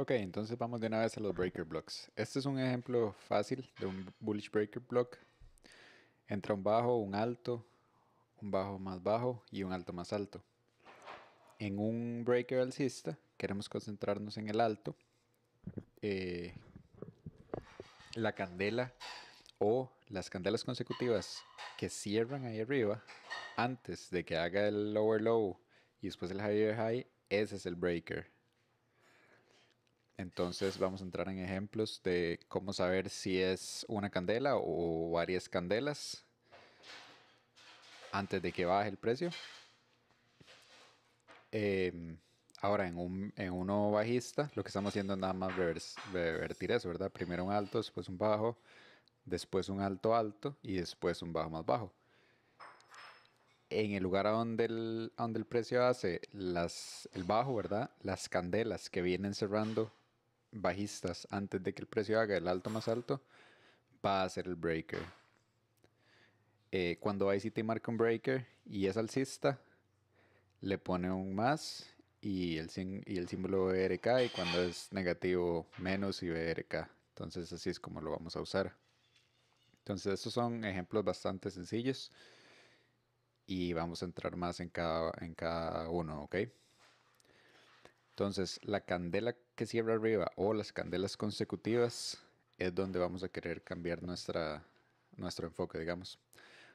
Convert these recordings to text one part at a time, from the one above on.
Ok, entonces vamos de una vez a los breaker blocks. Este es un ejemplo fácil de un bullish breaker block. Entra un bajo, un alto, un bajo más bajo y un alto más alto. En un breaker alcista queremos concentrarnos en el alto. Eh, la candela o las candelas consecutivas que cierran ahí arriba antes de que haga el lower low y después el higher high, ese es el breaker. Entonces vamos a entrar en ejemplos de cómo saber si es una candela o varias candelas antes de que baje el precio. Em, ahora en, un, en uno bajista lo que estamos haciendo es nada más revertir eso, ¿verdad? Primero un alto, después un bajo, después un alto alto y después un bajo más bajo. En el lugar donde el, donde el precio hace las, el bajo, ¿verdad? Las candelas que vienen cerrando bajistas antes de que el precio haga el alto más alto, va a ser el breaker. Eh, cuando ICT marca un breaker y es alcista, le pone un más y el, y el símbolo BRK y cuando es negativo menos y BRK. Entonces así es como lo vamos a usar. Entonces estos son ejemplos bastante sencillos y vamos a entrar más en cada, en cada uno, ¿ok? Entonces, la candela que cierra arriba o las candelas consecutivas es donde vamos a querer cambiar nuestra, nuestro enfoque, digamos.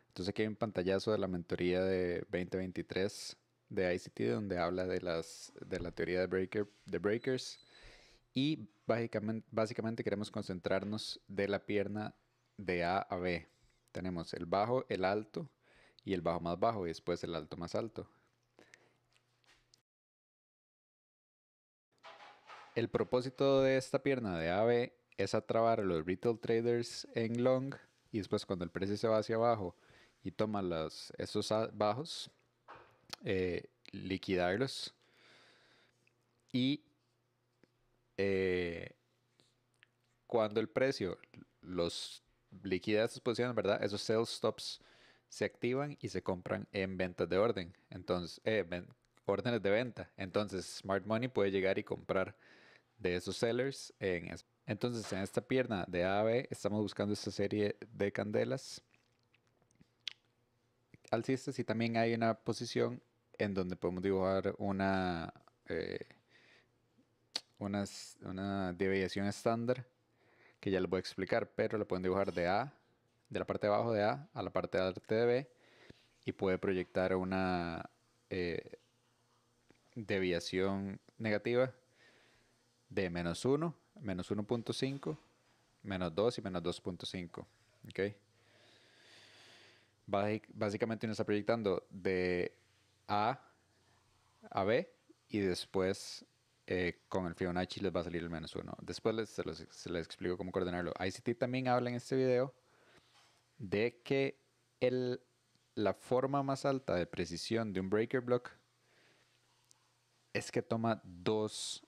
Entonces aquí hay un pantallazo de la mentoría de 2023 de ICT donde habla de, las, de la teoría de, breaker, de breakers y básicamente, básicamente queremos concentrarnos de la pierna de A a B. Tenemos el bajo, el alto y el bajo más bajo y después el alto más alto. El propósito de esta pierna de ave es atrabar a los retail traders en long y después cuando el precio se va hacia abajo y toma esos bajos, eh, liquidarlos y eh, cuando el precio los liquida estas posiciones, ¿verdad? Esos sell stops se activan y se compran en ventas de orden, entonces eh, órdenes de venta. Entonces Smart Money puede llegar y comprar de esos sellers en Entonces, en esta pierna de A a B estamos buscando esta serie de candelas alcistas y también hay una posición en donde podemos dibujar una, eh, una, una deviación estándar que ya les voy a explicar, pero la pueden dibujar de A, de la parte de abajo de A a la parte de arte de B y puede proyectar una eh, deviación negativa de menos 1, menos 1.5, menos 2 y menos 2.5. básicamente uno está proyectando de A a B y después eh, con el Fibonacci les va a salir el menos 1. Después se, les explico cómo coordinarlo. ICT también habla en este video de que la forma más alta de precisión de un breaker block es que toma dos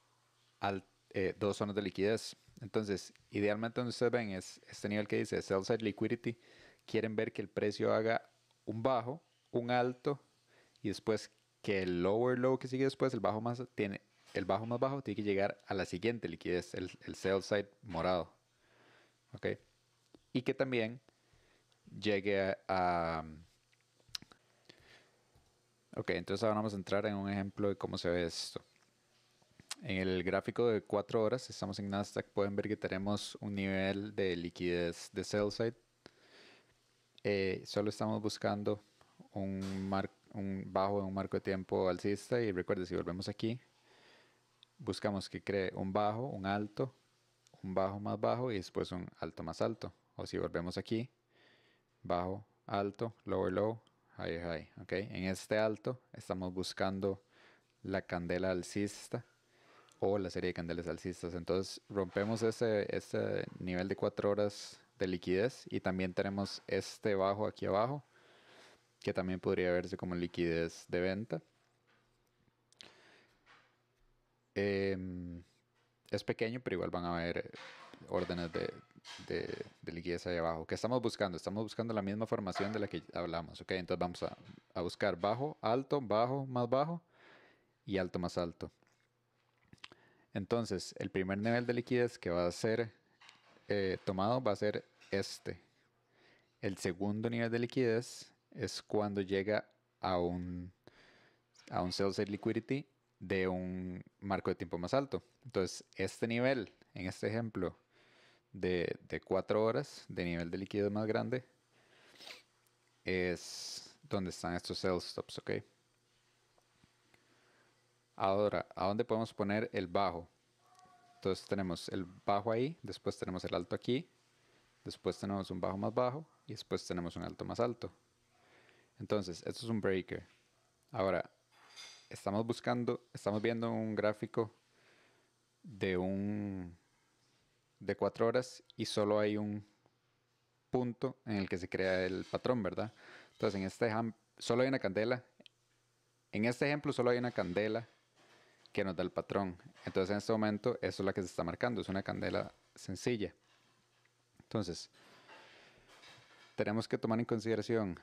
altas eh, dos zonas de liquidez. Entonces, idealmente donde ustedes ven es este nivel que dice sell side liquidity, quieren ver que el precio haga un bajo, un alto y después que el lower low que sigue después, el bajo más tiene el bajo más bajo tiene que llegar a la siguiente liquidez, el, sell side morado. ¿Ok? Y que también llegue a, a Ok, entonces ahora vamos a entrar en un ejemplo de cómo se ve esto. En el gráfico de 4 horas, estamos en Nasdaq, pueden ver que tenemos un nivel de liquidez de sell side. Eh, solo estamos buscando un, un bajo en un marco de tiempo alcista y recuerden, si volvemos aquí, buscamos que cree un bajo, un alto, un bajo más bajo y después un alto más alto. O si volvemos aquí, bajo, alto, lower low, high high. En este alto estamos buscando la candela alcista o la serie de candeles alcistas. Entonces rompemos ese, nivel de 4 horas de liquidez y también tenemos este bajo aquí abajo que también podría verse como liquidez de venta. Em, es pequeño, pero igual van a haber órdenes de, liquidez ahí abajo. ¿Qué estamos buscando? Estamos buscando la misma formación de la que hablamos. okay Entonces vamos a buscar bajo, alto, bajo, más bajo y alto, más alto. Entonces, el primer nivel de liquidez que va a ser eh, tomado va a ser este. El segundo nivel de liquidez es cuando llega a un, a un sell liquidity de un marco de tiempo más alto. Entonces, este nivel, en este ejemplo, de, cuatro horas de nivel de liquidez más grande, es donde están estos sell stops, ¿ok? Ahora, ¿a dónde podemos poner el bajo? Entonces tenemos el bajo ahí, después tenemos el alto aquí, después tenemos un bajo más bajo y después tenemos un alto más alto. Entonces, esto es un breaker. Ahora, estamos buscando, estamos viendo un gráfico de un de 4 horas y solo hay un punto en el que se crea el patrón, ¿verdad? Entonces, en este solo hay una candela. En este ejemplo solo hay una candela que nos da el patrón. Entonces en este momento eso es la que se está marcando, es una candela sencilla. Entonces, tenemos que tomar en consideración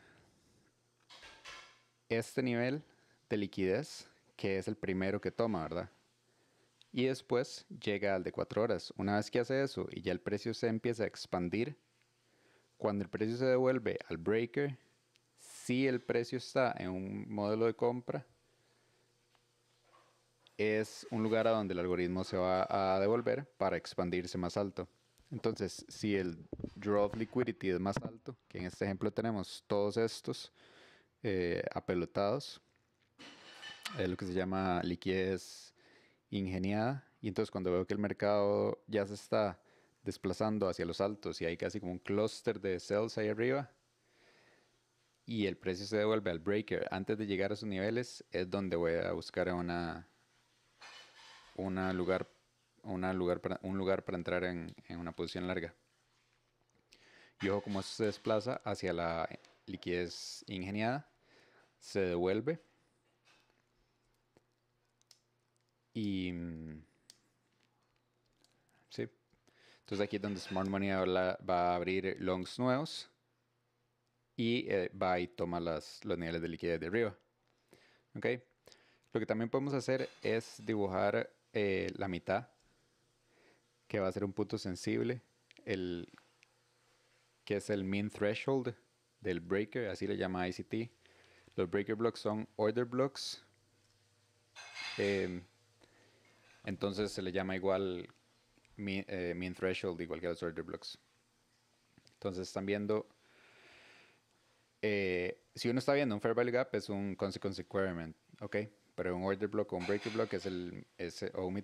este nivel de liquidez, que es el primero que toma, ¿verdad? Y después llega al de 4 horas. Una vez que hace eso y ya el precio se empieza a expandir, cuando el precio se devuelve al breaker, si el precio está en un modelo de compra, es un lugar a donde el algoritmo se va a devolver para expandirse más alto. Entonces, si el draw liquidity es más alto, que en este ejemplo tenemos todos estos eh, apelotados, es eh, lo que se llama liquidez ingeniada, y entonces cuando veo que el mercado ya se está desplazando hacia los altos y hay casi como un clúster de sells ahí arriba, y el precio se devuelve al breaker antes de llegar a esos niveles, es donde voy a buscar una lugar, lugar un lugar para entrar en, una posición larga. Y ojo como se desplaza hacia la liquidez ingeniada, se devuelve y... Mm, sí. Entonces aquí es donde Smart Money va a abrir longs nuevos y eh, va y toma los niveles de liquidez de arriba. ¿Ok? Lo que también podemos hacer es dibujar eh, la mitad, que va a ser un punto sensible, el, que es el min threshold del breaker, así le llama ICT. Los breaker blocks son order blocks. Em, entonces se le llama igual min, eh, threshold igual que los order blocks. Entonces están viendo eh, si uno está viendo un fair value gap, es un consequence requirement, ¿ok? pero un order block o un breaker block es el o, un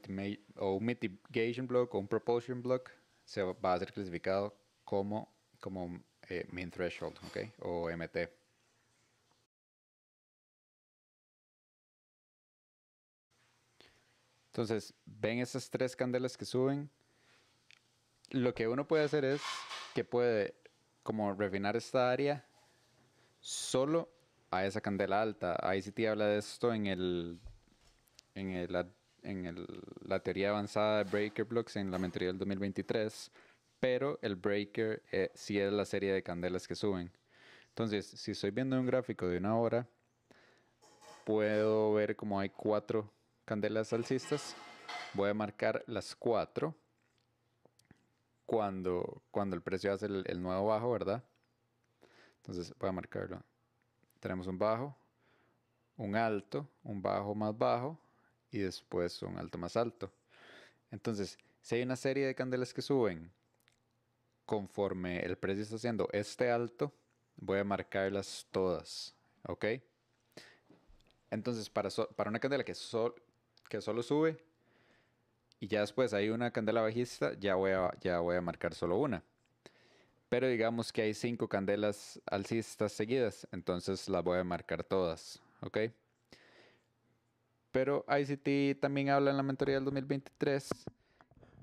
mitigation block o un propulsion block se va a ser clasificado como, como eh, min threshold, ¿ok? O MT. Entonces, ven esas tres candelas que suben. Lo que uno puede hacer es que puede como refinar esta área solo a esa candela alta. ICT habla de esto en el en, la teoría avanzada de breaker blocks en la mentoría del 2023, pero el breaker si eh, sí es la serie de candelas que suben. Entonces, si estoy viendo un gráfico de una hora, puedo ver como hay cuatro candelas alcistas. Voy a marcar las cuatro cuando, cuando el precio hace el nuevo bajo, ¿verdad? Entonces voy a marcarlo tenemos un bajo, un alto, un bajo más bajo y después un alto más alto. Entonces, si hay una serie de candelas que suben conforme el precio está haciendo este alto, voy a marcarlas todas, ¿ok? Entonces, para, para una candela que, que solo sube y ya después hay una candela bajista, ya voy ya voy a marcar solo una. Pero digamos que hay cinco candelas alcistas seguidas, entonces las voy a marcar todas, ¿ok? Pero ICT también habla en la mentoría del 2023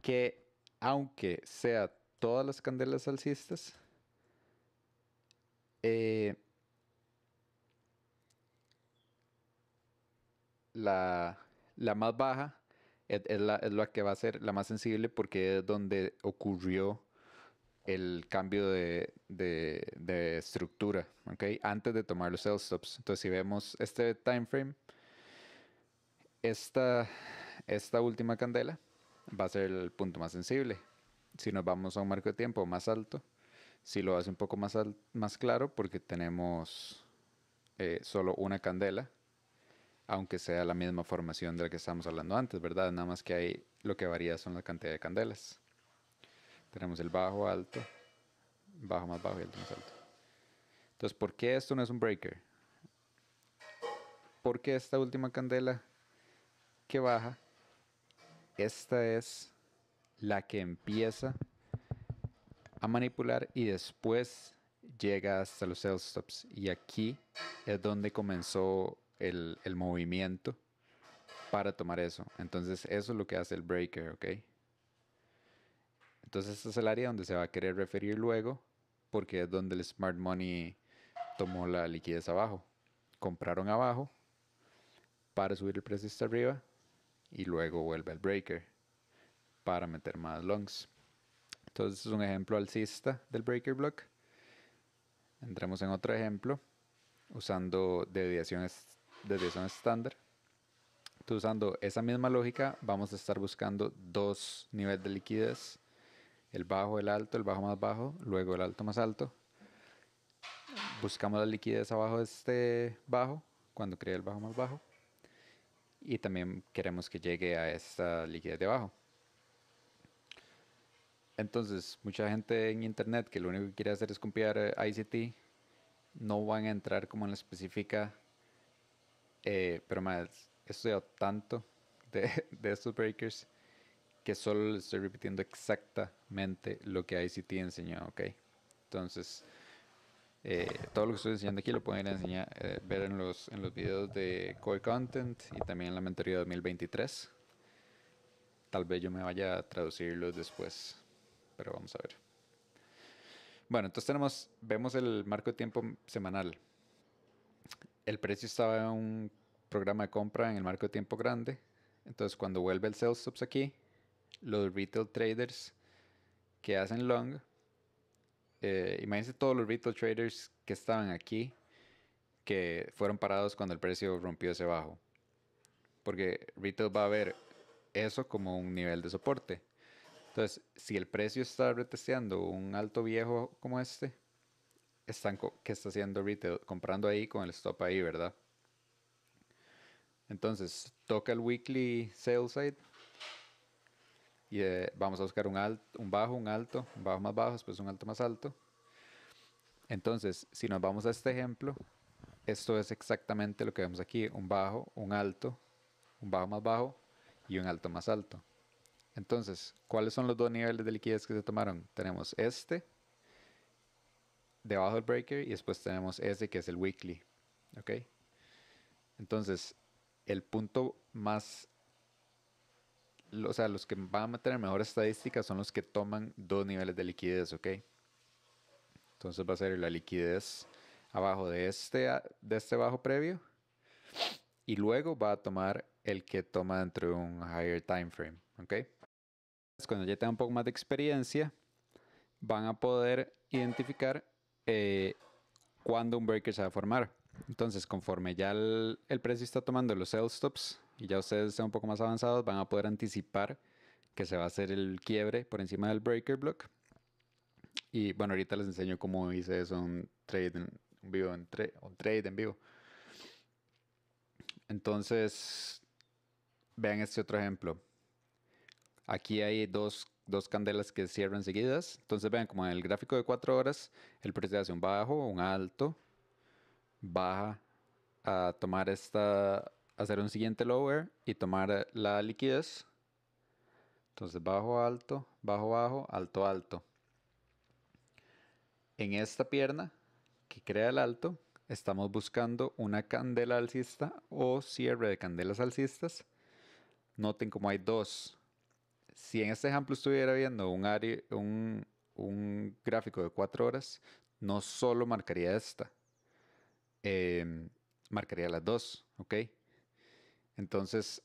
que aunque sea todas las candelas alcistas, eh, la, más baja es, la, es la que va a ser la más sensible porque es donde ocurrió el cambio de, de, estructura, Antes de tomar los sell stops. Entonces, si vemos este time frame, esta, esta última candela va a ser el punto más sensible. Si nos vamos a un marco de tiempo más alto, si lo hace un poco más, más claro porque tenemos eh, solo una candela, aunque sea la misma formación de la que estamos hablando antes, ¿verdad? Nada más que hay lo que varía son la cantidad de candelas. Tenemos el bajo alto, bajo más bajo y alto más alto. Entonces, ¿por qué esto no es un breaker? Porque esta última candela que baja, esta es la que empieza a manipular y después llega hasta los sell stops. Y aquí es donde comenzó el, el movimiento para tomar eso. Entonces, eso es lo que hace el breaker, ¿ok? Entonces ese es el área donde se va a querer referir luego, porque es donde el smart money tomó la liquidez abajo. Compraron abajo para subir el precio hasta arriba y luego vuelve el breaker para meter más longs. Entonces es un ejemplo alcista del breaker block. entremos en otro ejemplo usando de desviación estándar. usando esa misma lógica, vamos a estar buscando dos niveles de liquidez el bajo, el alto, el bajo más bajo, luego el alto más alto. Buscamos la liquidez abajo de este bajo, cuando cree el bajo más bajo. Y también queremos que llegue a esta liquidez de abajo. Entonces, mucha gente en internet que lo único que quiere hacer es copiar eh, ICT, no van a entrar como en la específica, eh, pero más, he estudiado tanto de, de estos breakers que solo estoy repitiendo exactamente lo que ICT enseñó, ¿ok? Entonces, eh, todo lo que estoy enseñando aquí lo pueden enseñar, eh, ver en los, en los videos de Core Content y también en la mentoría 2023. Tal vez yo me vaya a traducirlos después, pero vamos a ver. Bueno, entonces tenemos, vemos el marco de tiempo semanal. El precio estaba en un programa de compra en el marco de tiempo grande. Entonces cuando vuelve el sell stops aquí, los retail traders que hacen long. Eh, imagínense todos los retail traders que estaban aquí, que fueron parados cuando el precio rompió ese bajo. Porque retail va a ver eso como un nivel de soporte. Entonces, si el precio está retesteando un alto viejo como este, están ¿qué está haciendo retail? Comprando ahí con el stop ahí, ¿verdad? Entonces, toca el weekly sales side y eh, vamos a buscar un, un bajo, un alto, un bajo más bajo, después un alto más alto. Entonces, si nos vamos a este ejemplo, esto es exactamente lo que vemos aquí, un bajo, un alto, un bajo más bajo y un alto más alto. Entonces, ¿cuáles son los dos niveles de liquidez que se tomaron? Tenemos este, debajo del breaker, y después tenemos ese que es el weekly. ¿Ok? Entonces, el punto más o sea, los que van a tener mejores estadísticas son los que toman dos niveles de liquidez, ¿ok? Entonces va a ser la liquidez abajo de este, de este bajo previo y luego va a tomar el que toma dentro de un higher time frame, ¿ok? Cuando ya tengan un poco más de experiencia, van a poder identificar eh, cuándo un breaker se va a formar. Entonces, conforme ya el precio está tomando los sell stops, y ya ustedes sean un poco más avanzados, van a poder anticipar que se va a hacer el quiebre por encima del breaker block. Y bueno, ahorita les enseño cómo hice eso, un trade en, vivo, trade en vivo. Entonces, vean este otro ejemplo. Aquí hay dos, candelas que cierran seguidas. Entonces vean como en el gráfico de cuatro horas, el precio hace un bajo, un alto, baja a tomar esta hacer un siguiente lower y tomar eh, la liquidez. Entonces bajo, alto, bajo, bajo, alto, alto. En esta pierna que crea el alto, estamos buscando una candela alcista o cierre de candelas alcistas. Noten como hay dos. Si en este ejemplo estuviera viendo un, área, un, gráfico de cuatro horas, no solo marcaría esta, em, marcaría las dos, ¿ok? Entonces,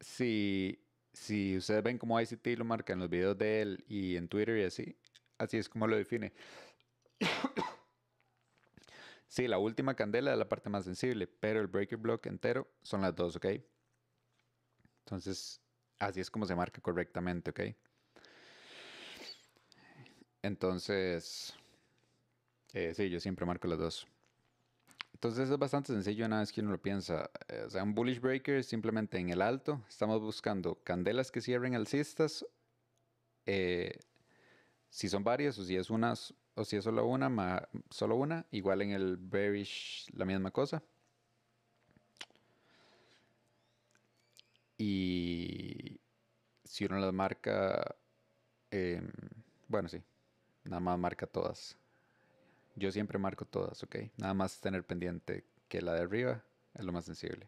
si, si ustedes ven cómo ICT lo marca en los videos de él y en Twitter y así, así es como lo define. sí, la última candela es la parte más sensible, pero el breaker block entero son las dos, ¿ok? Entonces, así es como se marca correctamente, ¿ok? Entonces, eh, sí, yo siempre marco las dos. Entonces es bastante sencillo una vez que uno lo piensa. Eh, o sea, un bullish breaker simplemente en el alto. Estamos buscando candelas que cierren alcistas. Eh, si son varias o si es una o si es solo una, solo una. Igual en el bearish la misma cosa. Y si uno las marca, em, bueno, sí, nada más marca todas. Yo siempre marco todas, ¿ok? Nada más tener pendiente que la de arriba es lo más sensible.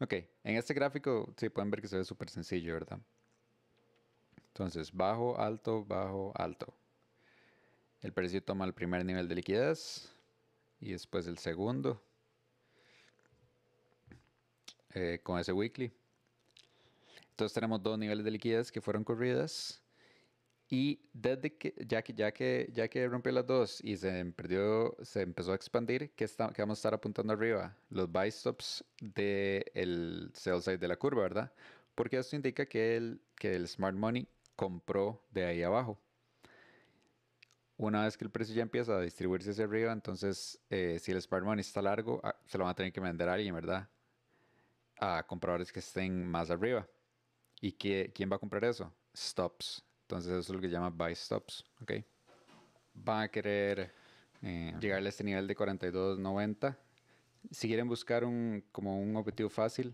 Ok, en este gráfico sí pueden ver que se ve súper sencillo, ¿verdad? Entonces, bajo, alto, bajo, alto. El precio toma el primer nivel de liquidez y después el segundo eh, con ese weekly. Entonces tenemos dos niveles de liquidez que fueron corridas y desde que, ya que, ya que, ya que rompió las dos y se perdió, se empezó a expandir, ¿qué, está, vamos a estar apuntando arriba? Los buy stops del el sell side de la curva, ¿verdad? Porque esto indica que el, que el smart money compró de ahí abajo. Una vez que el precio ya empieza a distribuirse hacia arriba, entonces eh, si el smart money está largo, ah, se lo van a tener que vender a alguien, ¿verdad? A compradores que estén más arriba. ¿Y qué, quién va a comprar eso? Stops entonces eso es lo que llama buy stops, okay. Van a querer eh, llegar llegarle a este nivel de 42.90. Si quieren buscar un, como un objetivo fácil,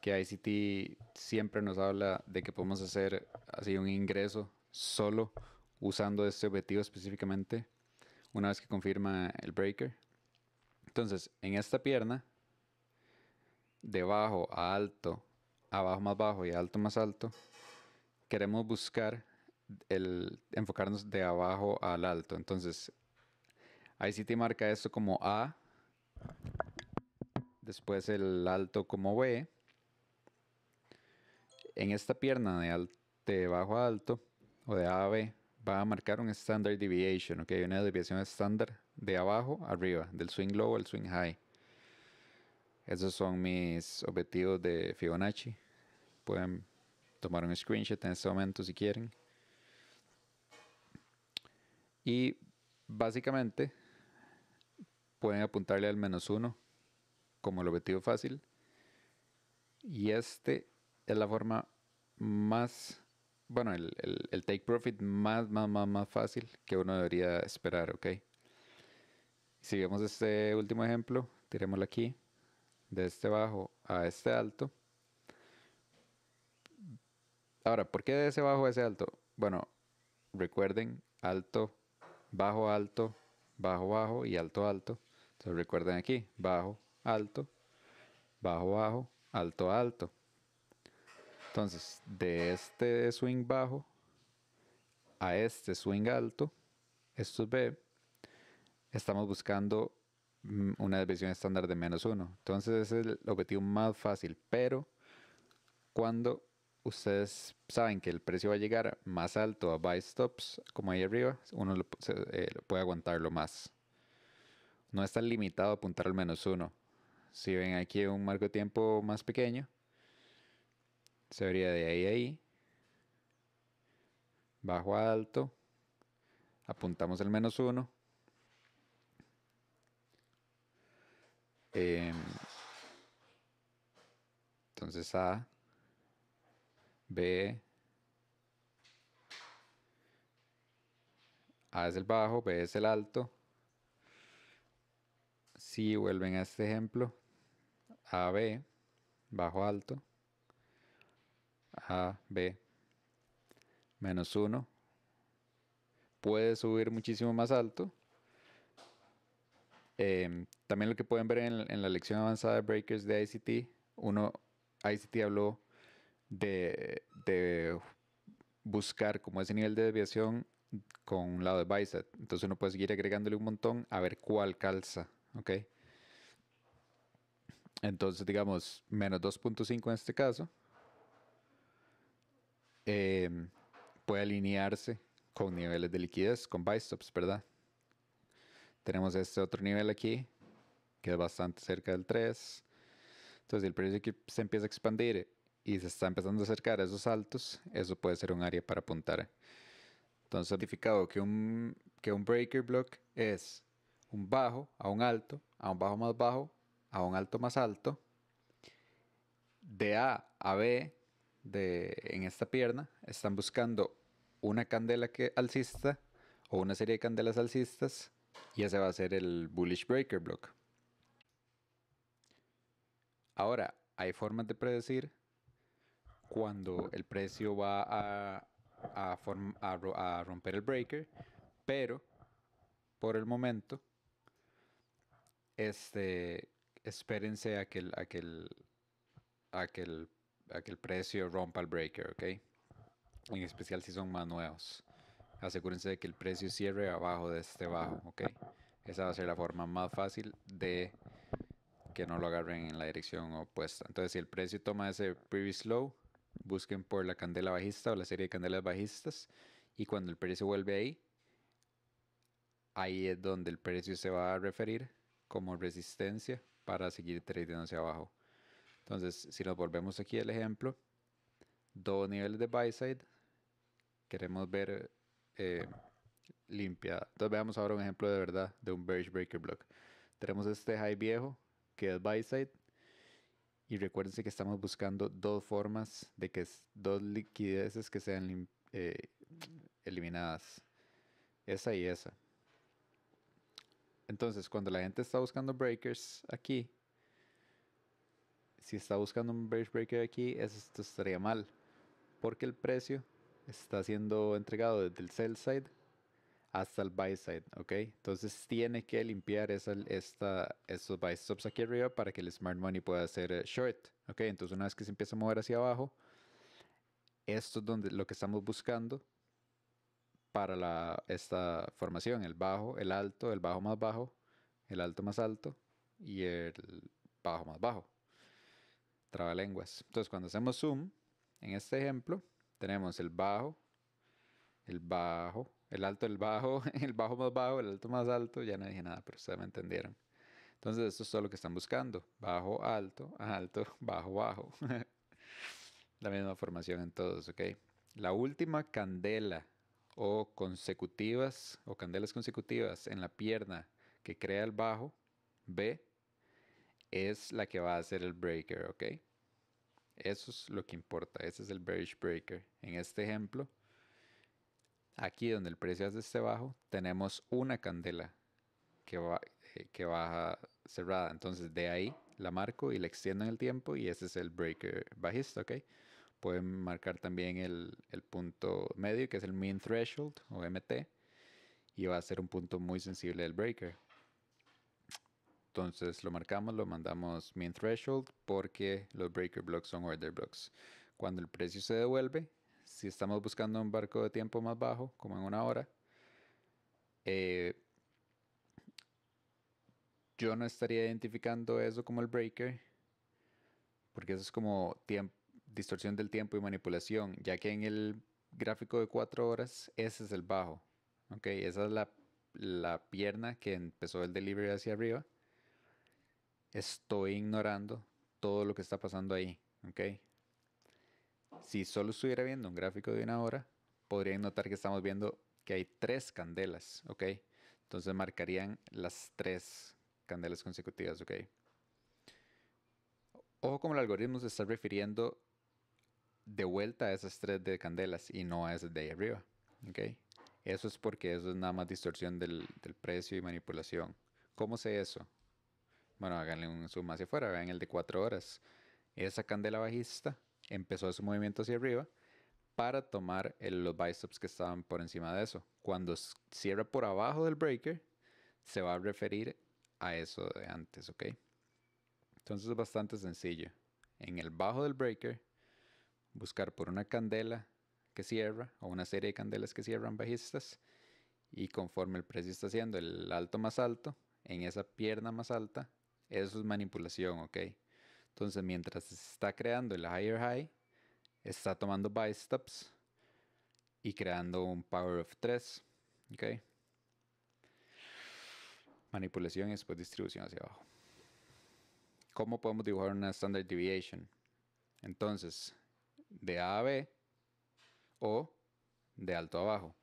que ICT siempre nos habla de que podemos hacer así un ingreso solo usando este objetivo específicamente una vez que confirma el breaker. Entonces, en esta pierna, de bajo a alto, abajo más bajo y alto más alto, queremos buscar el enfocarnos de abajo al alto. Entonces, ahí sí te marca esto como A, después el alto como B. En esta pierna de, de bajo a alto o de A a B va a marcar un standard deviation, ok, una desviación estándar de abajo arriba, del swing low al swing high. Esos son mis objetivos de Fibonacci. Pueden tomar un screenshot en este momento si quieren. Y básicamente pueden apuntarle al menos uno como el objetivo fácil. Y este es la forma más, bueno, el, take profit más, más, más, más fácil que uno debería esperar, ¿ok? Si vemos este último ejemplo, tirémoslo aquí, de este bajo a este alto. Ahora, ¿por qué de ese bajo a ese alto? Bueno, recuerden, alto bajo, alto, bajo, bajo y alto, alto. Entonces recuerden aquí, bajo, alto, bajo, bajo, alto, alto. Entonces, de este swing bajo a este swing alto, esto es B, estamos buscando mm, una división estándar de menos 1. Entonces es el objetivo más fácil, pero cuando ustedes saben que el precio va a llegar más alto a buy stops, como ahí arriba, uno lo, eh, puede aguantarlo más. No está limitado a apuntar al menos uno. Si ven aquí un marco de tiempo más pequeño, se vería de ahí a ahí. Bajo a alto. Apuntamos al menos uno. Em, entonces A B, A es el bajo, B es el alto. Si vuelven a este ejemplo, B, bajo alto, B menos 1, puede subir muchísimo más alto. Em, también lo que pueden ver en, en, la lección avanzada de Breakers de ICT, uno, ICT habló de, de buscar como ese nivel de desviación con un lado de bicep. Entonces uno puede seguir agregándole un montón a ver cuál calza, ¿ok? Entonces, digamos, menos 2.5 en este caso, em, puede alinearse con niveles de liquidez, con stops ¿verdad? Tenemos este otro nivel aquí, que es bastante cerca del 3. Entonces el precio que se empieza a expandir y se está empezando a acercar a esos altos, eso puede ser un área para apuntar. Entonces, certificado que un, que un breaker block es un bajo a un alto, a un bajo más bajo, a un alto más alto, de A a B de, en esta pierna, están buscando una candela que alcista o una serie de candelas alcistas y ese va a ser el bullish breaker block. Ahora, hay formas de predecir cuando el precio va a, a, romper el breaker, pero por el momento, este, espérense a que el, a que el, a que el, a que el precio rompa el breaker, ¿ok? En especial si son más nuevos. Asegúrense de que el precio cierre abajo de este bajo, ¿ok? Esa va a ser la forma más fácil de que no lo agarren en la dirección opuesta. Entonces, si el precio toma ese previous low, busquen por la candela bajista o la serie de candelas bajistas y cuando el precio vuelve ahí, ahí es donde el precio se va a referir como resistencia para seguir trading hacia abajo. Entonces, si nos volvemos aquí al ejemplo, dos niveles de buy side, queremos ver eh, limpia. Entonces veamos ahora un ejemplo de verdad de un bearish breaker block. Tenemos este high viejo que es buy side y recuérdense que estamos buscando dos formas de que dos liquideces que sean eh, eliminadas. Esa y esa. Entonces, cuando la gente está buscando breakers aquí, si está buscando un breaker aquí, esto estaría mal. Porque el precio está siendo entregado desde el sell side hasta el buy side, ¿ok? Entonces tiene que limpiar esa, esta, estos buy stops aquí arriba para que el smart money pueda hacer eh, short, ¿ok? Entonces una vez que se empieza a mover hacia abajo, esto es donde, lo que estamos buscando para la, esta formación, el bajo, el alto, el bajo más bajo, el alto más alto y el bajo más bajo. Trabalenguas. Entonces cuando hacemos zoom, en este ejemplo, tenemos el bajo, el bajo, el alto, el bajo, el bajo más bajo, el alto más alto, ya no dije nada, pero ustedes me entendieron. Entonces, esto es todo lo que están buscando. Bajo, alto, alto, bajo, bajo. La misma formación en todos, ¿ok? La última candela o consecutivas o candelas consecutivas en la pierna que crea el bajo, B, es la que va a hacer el breaker, ¿ok? Eso es lo que importa, ese es el bearish breaker. En este ejemplo, Aquí donde el precio hace este bajo, tenemos una candela que, va, baja eh, cerrada. Entonces de ahí la marco y la extiendo en el tiempo y ese es el breaker bajista, ¿ok? Pueden marcar también el, punto medio que es el mean threshold o MT y va a ser un punto muy sensible del breaker. Entonces lo marcamos, lo mandamos mean threshold porque los breaker blocks son order blocks. Cuando el precio se devuelve, si estamos buscando un barco de tiempo más bajo, como en una hora, eh, yo no estaría identificando eso como el breaker, porque eso es como distorsión del tiempo y manipulación, ya que en el gráfico de cuatro horas, ese es el bajo. okay, esa es la, la pierna que empezó el delivery hacia arriba. Estoy ignorando todo lo que está pasando ahí. Ok, si solo estuviera viendo un gráfico de una hora, podrían notar que estamos viendo que hay tres candelas, ¿ok? Entonces marcarían las tres candelas consecutivas, ¿ok? Ojo como el algoritmo se está refiriendo de vuelta a esas tres de candelas y no a esas de ahí arriba, ¿ok? Eso es porque eso es nada más distorsión del, precio y manipulación. ¿Cómo sé eso? Bueno, háganle un zoom hacia afuera, vean el de cuatro horas. Esa candela bajista empezó su movimiento hacia arriba para tomar el, los biceps que estaban por encima de eso. Cuando cierra por abajo del breaker, se va a referir a eso de antes, ¿ok? Entonces es bastante sencillo. En el bajo del breaker, buscar por una candela que cierra o una serie de candelas que cierran bajistas y conforme el precio está haciendo el alto más alto, en esa pierna más alta, eso es manipulación, ¿ok? Entonces, mientras se está creando el higher high, está tomando buy stops y creando un power of 3. ¿okay? Manipulación y después distribución hacia abajo. ¿Cómo podemos dibujar una standard deviation? Entonces, de A a B o de alto a bajo.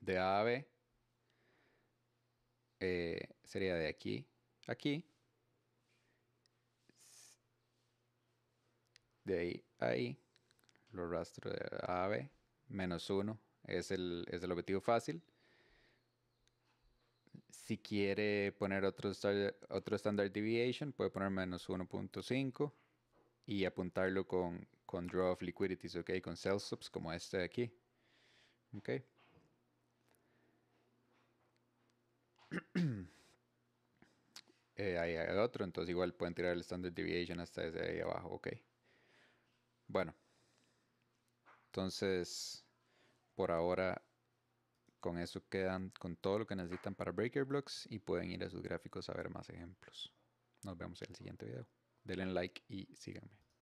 De A a B eh, sería de aquí, aquí de ahí ahí, lo rastro de A B, menos 1 es el, objetivo fácil. Si quiere poner otro, otro standard deviation, puede poner menos 1.5 y apuntarlo con, con draw of liquidities, ok, con sell subs como este de aquí. okay eh, ahí hay otro, entonces igual pueden tirar el standard deviation hasta desde ahí abajo, ok. Bueno, entonces, por ahora, con eso quedan con todo lo que necesitan para Breaker Blocks y pueden ir a sus gráficos a ver más ejemplos. Nos vemos en el siguiente video. Denle like y síganme.